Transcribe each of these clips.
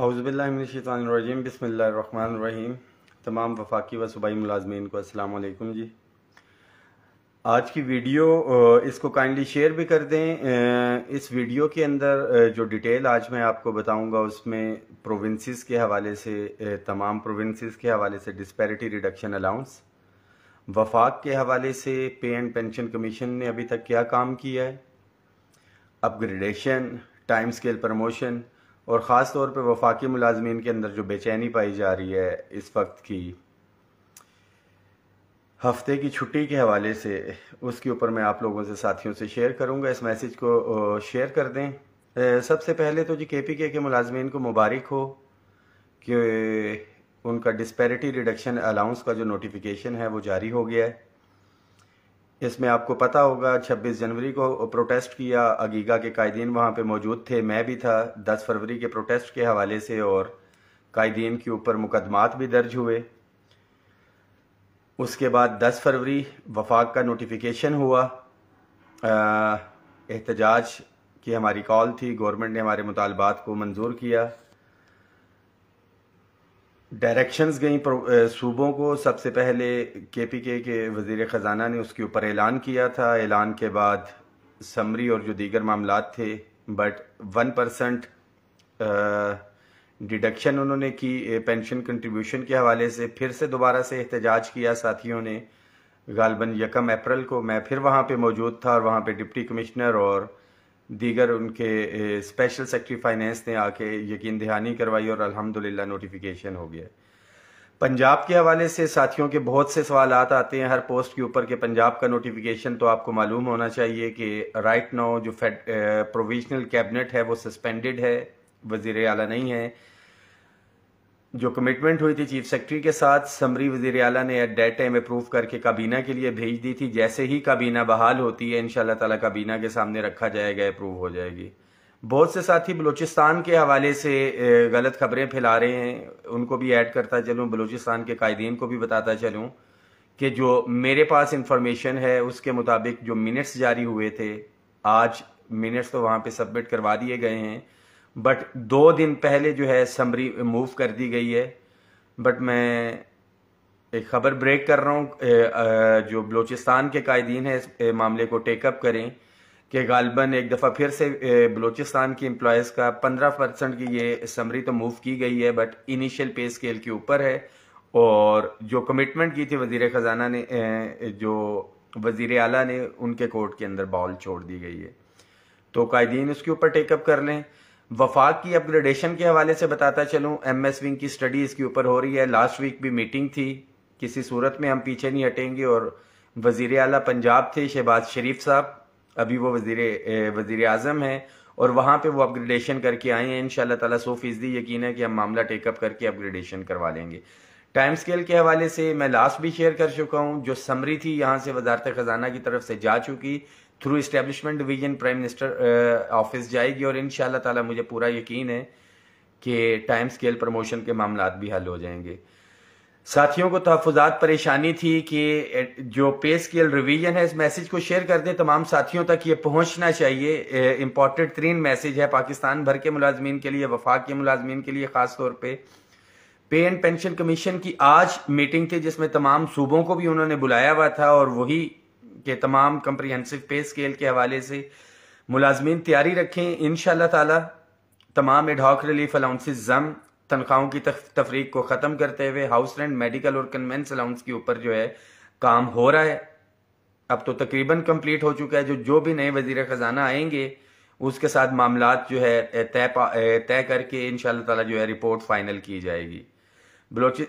अज़बिल्लाशतरजीम बसमीम तमाम वफाकी व सूबाई मुलाजमीन को असलकम जी आज की वीडियो इसको काइंडली शेयर भी कर दें इस वीडियो के अंदर जो डिटेल आज मैं आपको बताऊंगा उसमें प्रोविंसेस के हवाले से तमाम प्रोविंसेस के हवाले से डिस्पैरिटी रिडक्शन अलाउंस वफाक के हवाले से पे एंड पेंशन कमीशन ने अभी तक क्या काम किया है अपग्रेडेशन टाइम स्केल प्रमोशन और ख़ास तौर पर वफाकी मुलाजमीन के अंदर जो बेचैनी पाई जा रही है इस वक्त की हफ्ते की छुट्टी के हवाले से उसके ऊपर मैं आप लोगों से साथियों से शेयर करूंगा इस मैसेज को शेयर कर दें सबसे पहले तो जी के पी के के मुलाजमीन को मुबारक हो कि उनका डिस्पेरिटी रिडक्शन अलाउंस का जो नोटिफिकेशन है वो जारी हो गया है इसमें आपको पता होगा 26 जनवरी को प्रोटेस्ट किया अगीगा के कायदीन वहाँ पे मौजूद थे मैं भी था 10 फरवरी के प्रोटेस्ट के हवाले से और कायदीन के ऊपर मुकदमात भी दर्ज हुए उसके बाद 10 फरवरी वफाक का नोटिफिकेशन हुआ एहतजाज की हमारी कॉल थी गवर्नमेंट ने हमारे मुतालबात को मंजूर किया डायरेक्शंस गई सूबों को सबसे पहले के पी के के वजीर ख़जाना ने उसके ऊपर ऐलान किया था ऐलान के बाद समरी और जो दीगर मामला थे बट वन परसेंट डिडक्शन उन्होंने की पेंशन कंट्रीब्यूशन के हवाले से फिर से दोबारा से एहतजाज किया साथियों ने गालबन यकम अप्रैल को मैं फिर वहाँ पर मौजूद था और वहाँ पर डिप्टी कमिश्नर और दीगर उनके स्पेशल सेक्रेटरी फाइनेंस ने आके यकीन दहानी करवाई और अल्हम्दुलिल्लाह नोटिफिकेशन हो गया पंजाब के हवाले से साथियों के बहुत से सवाल आते हैं हर पोस्ट के ऊपर के पंजाब का नोटिफिकेशन तो आपको मालूम होना चाहिए कि राइट नाउ जो फेड प्रोविजनल कैबिनेट है वो सस्पेंडेड है वजीर अला नहीं है जो कमिटमेंट हुई थी चीफ सेक्रेटरी के साथ समरी वजीर अला ने एट डेट टाइम अप्रूव करके काबीना के लिए भेज दी थी जैसे ही काबीना बहाल होती है इन तला काबीना के सामने रखा जाएगा अप्रूव हो जाएगी बहुत से साथी बलूचिस्तान के हवाले से गलत खबरें फैला रहे हैं उनको भी ऐड करता चलूँ बलूचिस्तान के कायदीन को भी बताता चलूँ कि जो मेरे पास इंफॉर्मेशन है उसके मुताबिक जो मिनट्स जारी हुए थे आज मिनट्स तो वहाँ पर सबमिट करवा दिए गए हैं बट दो दिन पहले जो है समरी मूव कर दी गई है बट मैं एक ख़बर ब्रेक कर रहा हूँ जो बलूचिस्तान के कायदीन है इस मामले को टेकअप करें कि गालबन एक दफ़ा फिर से बलूचिस्तान की एम्प्लॉयज़ का पंद्रह परसेंट की ये समरी तो मूव की गई है बट इनिशियल पे स्केल के ऊपर है और जो कमिटमेंट की थी वजीर ख़जाना ने जो वजीर अला ने उनके कोर्ट के अंदर बॉल छोड़ दी गई है तो कायदीन उसके ऊपर टेकअप कर लें वफाक की अपग्रेडेशन के हवाले से बताता चलूं एम एस विंग की स्टडी इसके ऊपर हो रही है लास्ट वीक भी मीटिंग थी किसी सूरत में हम पीछे नहीं हटेंगे और वजीर अला पंजाब थे शहबाज शरीफ साहब अभी वो वजीर वजीर अजम हैं और वहाँ पे वो अपग्रेडेशन करके आए हैं इन शाह तला सौ फीसदी यकीन है कि हम मामला टेकअप करके अपग्रेडेशन करवा लेंगे टाइम स्केल के हवाले से मैं लास्ट भी शेयर कर चुका हूँ जो समरी थी यहाँ से वजारत ख़जाना की तरफ से जा चुकी through establishment division prime minister office जाएगी और इन ताला मुझे पूरा यकीन है कि टाइम स्केल प्रमोशन के मामला भी हल हो जाएंगे साथियों को तहफात परेशानी थी कि जो पे स्केल रिवीजन है इस मैसेज को शेयर कर दें तमाम साथियों तक ये पहुंचना चाहिए इम्पॉर्टेंट तरीन मैसेज है पाकिस्तान भर के मुलाजमीन के लिए वफाक के मुलाजमीन के लिए ख़ास तौर पर पे एंड पेंशन कमीशन की आज मीटिंग थी जिसमें तमाम सूबों को भी उन्होंने बुलाया हुआ था और वही के तमाम कंप्रिहेंसिव पे स्केल के हवाले से मुलाजमीन तैयारी रखें इन ताला तमाम एडॉक रिलीफ अलाउंसेस जम तनख्वाहों की तफरीक को ख़त्म करते हुए हाउस रेंट मेडिकल और कन्वेंस अलाउंस के ऊपर जो है काम हो रहा है अब तो तकरीबन कम्प्लीट हो चुका है जो जो भी नए वजीर ख़जाना आएंगे उसके साथ मामला जो है तय तय करके इन शाह तला जो है रिपोर्ट फाइनल की जाएगी बलोचि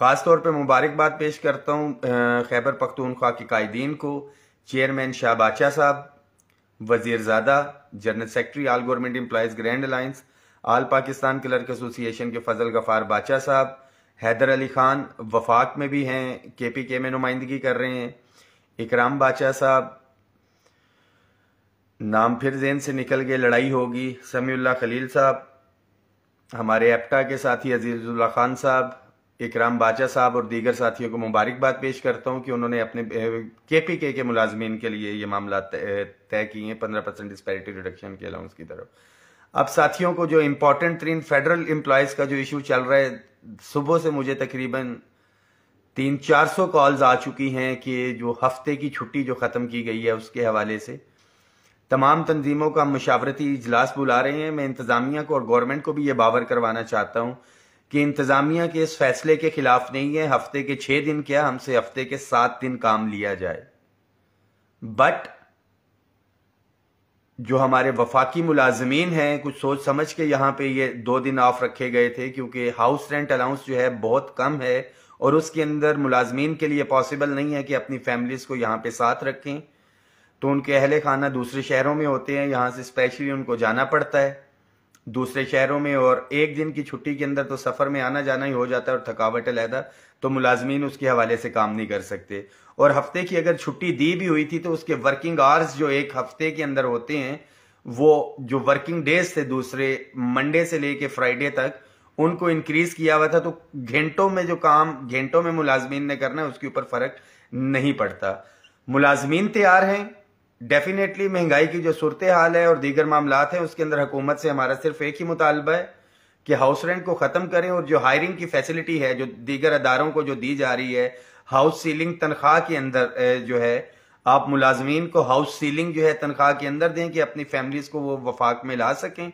ख़ास तौर पर मुबारकबाद पेश करता हूँ खैबर पख्तूनख्वा के कायदीन को चेयरमैन शाह बादशाह साहब Wazirzada general secretary all government employees grand alliance all Pakistan clerk association के फजल गफ़ार बादशाह साहब हैदर अली खान वफाक में भी हैं के पी के में नुमाइंदगी कर रहे हैं इकराम बादशाह साहब नाम फिर जेन से निकल गए लड़ाई होगी समी खलील साहब हमारे एप्टा के साथी अजीज़ुल्ला खान साहब इकराम बाचा साहब और दीगर साथियों को मुबारकबाद पेश करता हूँ कि उन्होंने अपने के पी के के मुलाजमीन के लिए ये मामला तय किए हैं पंद्रह परसेंट डिस्पैरिटी रिडक्शन के अलाउंस की तरफ अब साथियों को जो इम्पोर्टेंट तरीन फेडरल एम्प्लॉयज़ का जो इशू चल रहा है सुबह से मुझे तकरीबन तीन चार सौ कॉल्स आ चुकी हैं कि जो हफ्ते की छुट्टी जो ख़त्म की गई है उसके हवाले से तमाम तनजीमों का मशावरती इजलास बुला रहे हैं मैं इंतज़ामिया को और गवर्नमेंट को भी ये बावर करवाना चाहता हूँ कि इंतज़ामिया के इस फैसले के खिलाफ नहीं है हफ्ते के छह दिन क्या हमसे हफ्ते के सात दिन काम लिया जाए बट जो हमारे वफाकी मुलाजमीन हैं कुछ सोच समझ के यहां पे ये दो दिन ऑफ रखे गए थे क्योंकि हाउस रेंट अलाउंस जो है बहुत कम है और उसके अंदर मुलाजमीन के लिए पॉसिबल नहीं है कि अपनी फैमिलीज़ को यहां पे साथ रखें तो उनके अहल खाना दूसरे शहरों में होते हैं यहां से स्पेशली उनको जाना पड़ता है दूसरे शहरों में और एक दिन की छुट्टी के अंदर तो सफ़र में आना जाना ही हो जाता है और थकावट अलहदा तो मुलाजमीन उसके हवाले से काम नहीं कर सकते और हफ्ते की अगर छुट्टी दी भी हुई थी तो उसके वर्किंग आवर्स जो एक हफ्ते के अंदर होते हैं वो जो वर्किंग डेज थे दूसरे मंडे से लेके फ्राइडे तक उनको इंक्रीज किया हुआ था तो घंटों में जो काम घंटों में मुलाजमीन ने करना है उसके ऊपर फर्क नहीं पड़ता मुलाजमीन तैयार हैं डेफिनेटली महंगाई की जो सूरत हाल है और दीगर मामला हैं उसके अंदर हुकूमत से हमारा सिर्फ एक ही मुतालबा है कि हाउस रेंट को ख़त्म करें और जो हायरिंग की फैसिलिटी है जो दीगर अदारों को जो दी जा रही है हाउस सीलिंग तनख्वाह के अंदर जो है आप मुलाजमीन को हाउस सीलिंग जो है तनख्वाह के अंदर दें कि अपनी फैमिलीज़ को वो वफाक में ला सकें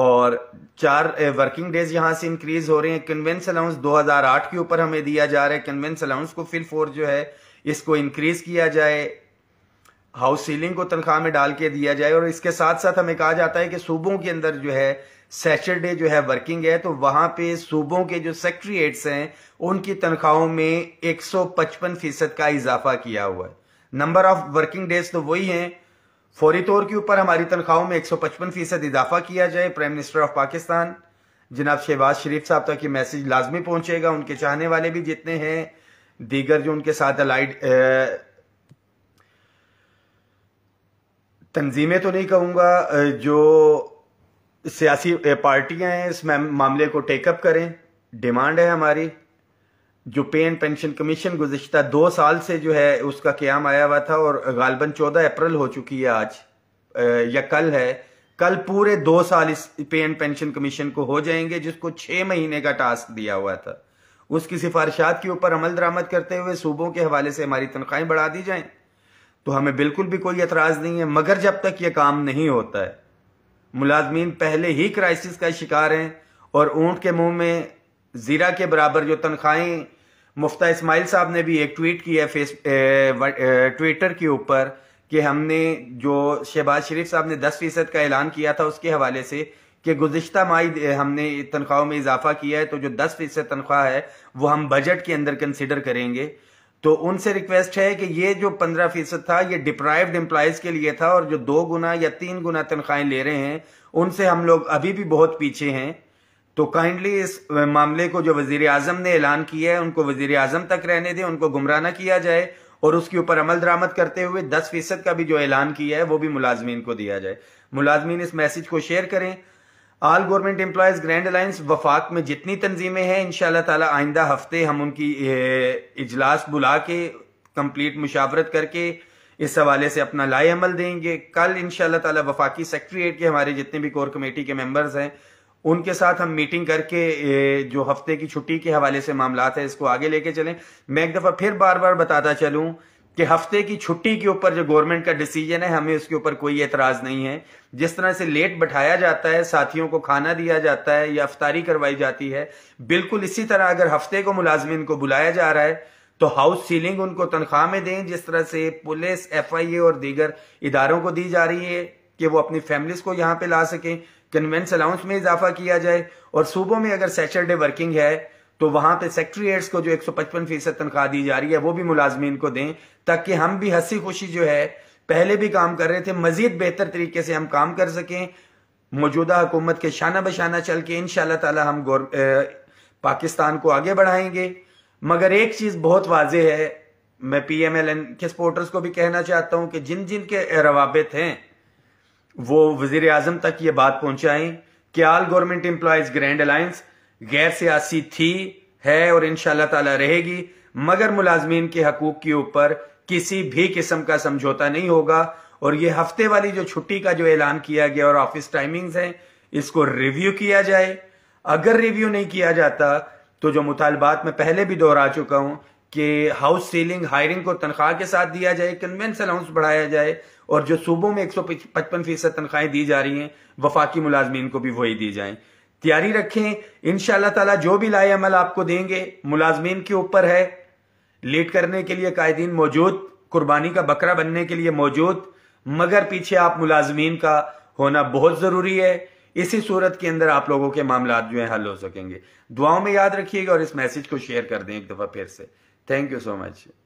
और चार वर्किंग डेज यहाँ से इंक्रीज हो रहे हैं कन्वेंस अलाउंस 2008 के ऊपर हमें दिया जा रहा है कन्वेंस अलाउंस को फिल फोर जो है इसको इंक्रीज किया जाए हाउस सीलिंग को तनख्वाह में डाल के दिया जाए और इसके साथ साथ हमें कहा जाता है कि सूबों के अंदर जो है सैटरडे जो है वर्किंग है तो वहां पे सूबों के जो सेक्रेटरीट्स हैं उनकी तनख्वाहों में 155 फीसद का इजाफा किया हुआ है नंबर ऑफ वर्किंग डेज तो वही हैं फौरी तौर के ऊपर हमारी तनख्वाहों में 155 फीसद इजाफा किया जाए प्राइम मिनिस्टर ऑफ पाकिस्तान जनाब शहबाज शरीफ साहब तक ये मैसेज लाजमी पहुंचेगा उनके चाहने वाले भी जितने हैं दीगर जो उनके साथ अलाइड तंजीमें तो नहीं कहूँगा जो सियासी पार्टियाँ हैं इस मामले को टेकअप करें डिमांड है हमारी जो पे एंड पेंशन कमीशन गुजशत दो साल से जो है उसका क्याम आया हुआ था और गालबन चौदह अप्रैल हो चुकी है आज या कल है कल पूरे दो साल इस पे एंड पेंशन कमीशन को हो जाएंगे जिसको छः महीने का टास्क दिया हुआ था उसकी सिफारिशात के ऊपर अमल दरामद करते हुए सूबों के हवाले से हमारी तनख्वाहें बढ़ा दी जाएं तो हमें बिल्कुल भी कोई एतराज़ नहीं है मगर जब तक ये काम नहीं होता है मुलाजमीन पहले ही क्राइसिस का शिकार हैं और ऊंट के मुंह में ज़ीरा के बराबर जो तनख्वाहें मुफ्ता इस्माइल साहब ने भी एक ट्वीट किया फेस ट्विटर के ऊपर कि हमने जो शहबाज शरीफ साहब ने दस फीसद का ऐलान किया था उसके हवाले से कि गुज्त माही हमने तनख्वाहों में इजाफा किया है तो जो दस फीसद तनख्वाह है वो हम बजट के अंदर कंसिडर करेंगे तो उनसे रिक्वेस्ट है कि ये जो पंद्रह फीसद था ये डिप्राइव्ड एम्प्लॉयज के लिए था और जो दो गुना या तीन गुना तनख्वाहें ले रहे हैं उनसे हम लोग अभी भी बहुत पीछे हैं तो काइंडली इस मामले को जो वजीर आजम ने ऐलान किया है उनको वजीर आजम तक रहने दें उनको गुमराह ना किया जाए और उसके ऊपर अमल दरामद करते हुए दस फीसद का भी जो ऐलान किया है वो भी मुलाजमीन को दिया जाए मुलाजमीन इस मैसेज को शेयर करें all government employees grand alliance वफाक में जितनी तंजीमें हैं इन तला आइंदा हफ्ते हम उनकी इजलास बुला के कम्प्लीट मुशावरत करके इस हवाले से अपना लाए अमल देंगे कल इन तला वफाकी सेक्रट्रिएट के हमारे जितने भी कोर कमेटी के मेम्बर्स हैं उनके साथ हम मीटिंग करके जो हफ्ते की छुट्टी के हवाले से मामला है इसको आगे लेके चलें मैं एक दफ़ा फिर बार बार बताता चलूँ कि हफ्ते की छुट्टी के ऊपर जो गवर्नमेंट का डिसीजन है हमें उसके ऊपर कोई एतराज नहीं है जिस तरह से लेट बैठाया जाता है साथियों को खाना दिया जाता है या अफतारी करवाई जाती है बिल्कुल इसी तरह अगर हफ्ते को मुलाजमिन को बुलाया जा रहा है तो हाउस सीलिंग उनको तनख्वाह में दें जिस तरह से पुलिस एफ आई ए और दीगर इदारों को दी जा रही है कि वो अपनी फैमिलीज को यहां पे ला सकें कन्वेंस अलाउंस में इजाफा किया जाए और सूबों में अगर सैटरडे वर्किंग है तो वहां पे सेक्रेटरीट्स को जो एक सौ पचपन फीसद तनख्वाह दी जा रही है वो भी मुलाजमीन को दें ताकि हम भी हंसी खुशी जो है पहले भी काम कर रहे थे मजीद बेहतर तरीके से हम काम कर सकें मौजूदा हुकूमत के शाना बशाना चल के इन शाह हम गौर पाकिस्तान को आगे बढ़ाएंगे मगर एक चीज़ बहुत वाजह है मैं पी एम एल एन के सपोर्टर्स को भी कहना चाहता हूं कि जिन जिन के रवाबित हैं वो वजीर आजम तक ये बात कि all government employees grand alliance गैर सियासी थी है और इन तला रहेगी मगर मुलाजमीन के हकूक के ऊपर किसी भी किस्म का समझौता नहीं होगा और ये हफ्ते वाली जो छुट्टी का जो ऐलान किया गया और ऑफिस टाइमिंग्स हैं इसको रिव्यू किया जाए अगर रिव्यू नहीं किया जाता तो जो मुतालबात में पहले भी दोहरा चुका हूं कि हाउस सीलिंग हायरिंग को तनख्वाह के साथ दिया जाए कन्वेंस अलाउंस बढ़ाया जाए और जो सूबों में एक सौ पचपन फीसद तनख्वाहें दी जा रही हैं वफाकी मुलाजमीन को भी वही दी जाएं तैयारी रखें इन तला जो भी लाए अमल आपको देंगे मुलाजमीन के ऊपर है लेट करने के लिए कायदीन मौजूद कुर्बानी का बकरा बनने के लिए मौजूद मगर पीछे आप मुलाजमीन का होना बहुत ज़रूरी है इसी सूरत के अंदर आप लोगों के मामला जो है हल हो सकेंगे दुआओं में याद रखिएगा और इस मैसेज को शेयर कर दें एक दफ़ा फिर से थैंक यू सो मच